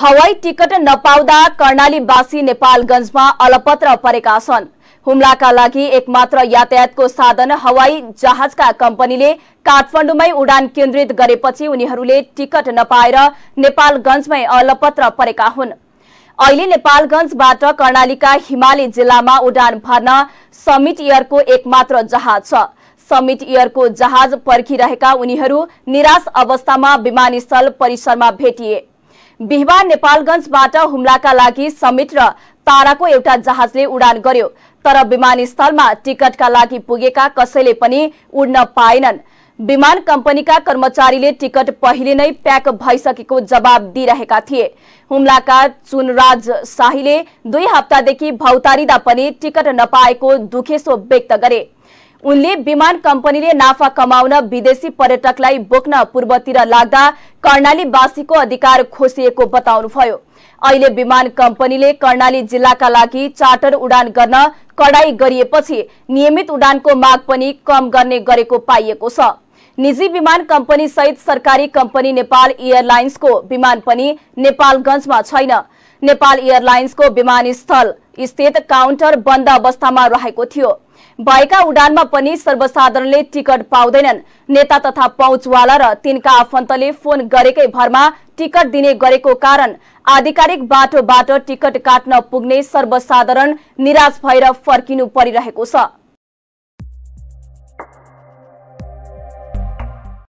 हवाई टिकट नपाउँदा कर्णालीवासी नेपालगंजमा अलपत्र परेका छन् हुम्लाका लागि एकमात्र यातायातको साधन हवाई जहाजका कम्पनीले काठमाडौँमै उडान केन्द्रित गरेपछि उनीहरूले टिकट नपाएर नेपालगंजमै अलपत्र परेका हुन् अहिले नेपालगंजबाट कर्णालीका हिमाली जिल्लामा उडान भर्न समिट एयरको एकमात्र जहाज छ समिट इयरको जहाज पर्खिरहेका उनीहरू निराश अवस्थामा विमानस्थल परिसरमा भेटिए बिहिबार नेपालगञ्जबाट हुम्लाका लागि समित र ताराको एउटा जहाजले उडान गर्यो तर विमानस्थलमा टिकटका लागि पुगेका कसैले पनि उड्न पाएनन् विमान कम्पनीका कर्मचारीले टिकट पहिले नै प्याक भइसकेको जवाब दिइरहेका थिए हुम्लाका चुनराज शाहीले दुई हप्तादेखि भौतारिँदा पनि टिकट नपाएको दुखेसो व्यक्त गरे उनले विमान कम्पनीले नाफा कमाउन विदेशी पर्यटकलाई बोक्न पूर्वतिर लाग्दा कर्णालीवासीको अधिकार खोसिएको बताउनुभयो अहिले विमान कम्पनीले कर्णाली जिल्लाका लागि चार्टर उडान गर्न कडाई गरिएपछि नियमित उडानको माग पनि कम गर्ने गरेको पाइएको छ निजी विमान कम्पनी सहित सरकारी कम्पनी नेपाल एयरलाइन्सको विमान पनि नेपालगंजमा छैन नेपाल एयरलाइन्सको विमानस्थल स्थित काउन्टर बन्द अवस्थामा रहेको थियो भएका उडानमा पनि सर्वसाधारणले टिकट पाउँदैनन् नेता तथा पहुँचवाला र तिनका आफन्तले फोन गरेकै भरमा टिकट दिने गरेको कारण आधिकारिक बाटोबाट टिकट काट्न पुग्ने सर्वसाधारण निराश भएर फर्किनु परिरहेको छ